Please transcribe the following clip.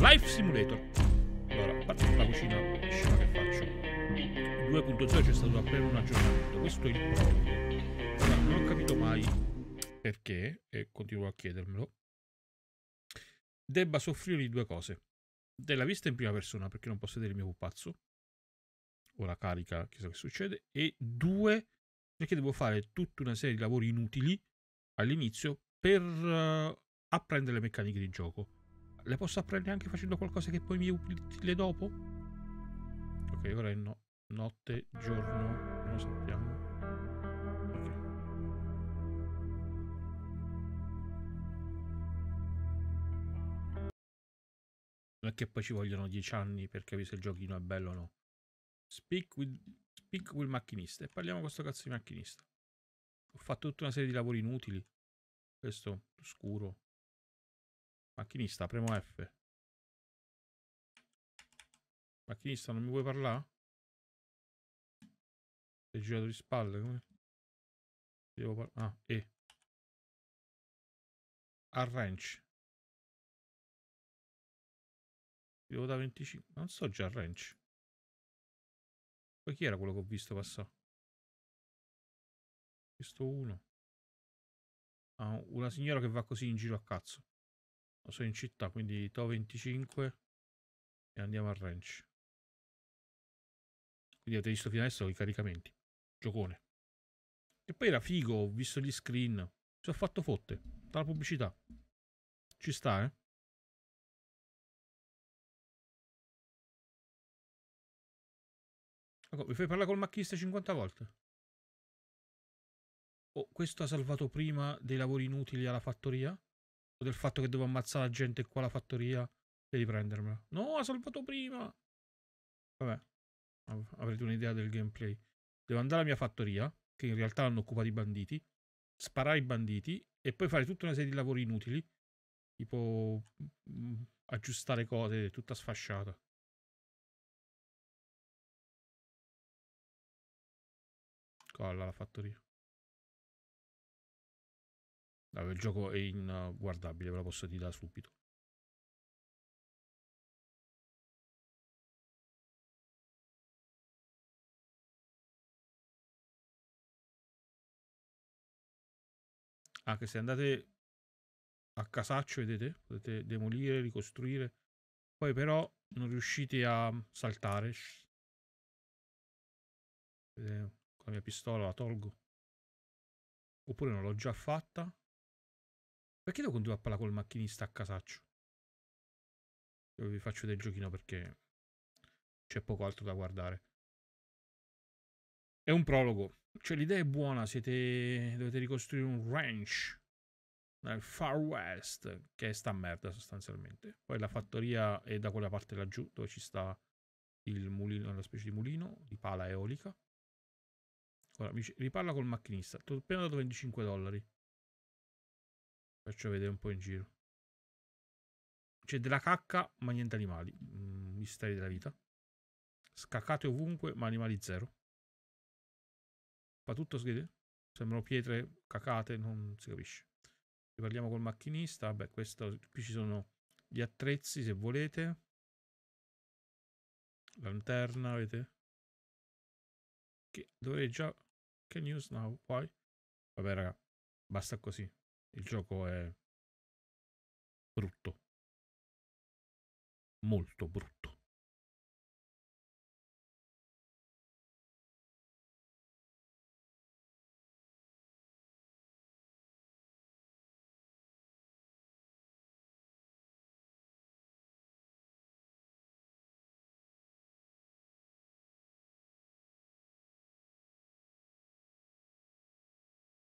Life Simulator. Allora, a parte la cucina scena che faccio. 2.0 c'è stato appena un aggiornamento. Questo è il prologo. Allora, non ho capito mai perché, e continuo a chiedermelo, debba soffrire di due cose. Della vista in prima persona, perché non posso vedere il mio pupazzo. O la carica, chissà che succede. E due, perché devo fare tutta una serie di lavori inutili all'inizio per uh, apprendere le meccaniche di gioco le posso apprendere anche facendo qualcosa che poi mi utile dopo? Ok, ora è no. Notte, giorno, non lo sappiamo. Ok. Non è che poi ci vogliono dieci anni per capire se il giochino è bello o no. Speak with, speak with macchinista. E parliamo con questo cazzo di macchinista. Ho fatto tutta una serie di lavori inutili. Questo, scuro. Macchinista, premo F. Macchinista, non mi vuoi parlare? Sei girato di spalle, come? Devo parlare. Ah, E. Arrange. devo da 25. Non so già arrange. Poi chi era quello che ho visto passare? Questo uno. Ah, una signora che va così in giro a cazzo sono in città, quindi to 25 e andiamo al ranch. Quindi avete visto fino adesso i caricamenti. Giocone. E poi era figo, ho visto gli screen. Mi sono fatto fotte dalla pubblicità. Ci sta, eh? Ecco, mi fai parlare col macchista 50 volte. Oh, questo ha salvato prima dei lavori inutili alla fattoria? del fatto che devo ammazzare la gente qua alla fattoria e riprendermela. No, ha salvato prima! Vabbè, avrete un'idea del gameplay. Devo andare alla mia fattoria, che in realtà hanno occupato i banditi, sparare i banditi e poi fare tutta una serie di lavori inutili, tipo mh, mm, aggiustare cose, tutta sfasciata. Colla la fattoria. Vabbè, il gioco è inguardabile, ve lo posso dire da subito. Anche ah, se andate a casaccio, vedete, potete demolire, ricostruire. Poi però non riuscite a saltare. Eh, con la mia pistola la tolgo. Oppure non l'ho già fatta. Perché devo continuare a parlare col macchinista a casaccio? Io vi faccio del giochino perché c'è poco altro da guardare. È un prologo. Cioè l'idea è buona, siete... dovete ricostruire un ranch nel Far West, che è sta merda sostanzialmente. Poi la fattoria è da quella parte laggiù, dove ci sta il mulino, una specie di mulino, di pala eolica. Ora, mi riparla col macchinista. Ti ho appena dato 25 dollari. Faccio vedere un po' in giro. C'è della cacca, ma niente animali. Mm, misteri della vita. Scaccate ovunque, ma animali zero. Fa tutto schede? Sembrano pietre cacate, non si capisce. Parliamo col macchinista. Vabbè, questo, qui ci sono gli attrezzi, se volete. Lanterna, avete Che dovrei già... Che news now? Poi? Vabbè, raga. Basta così il gioco è brutto. Molto brutto.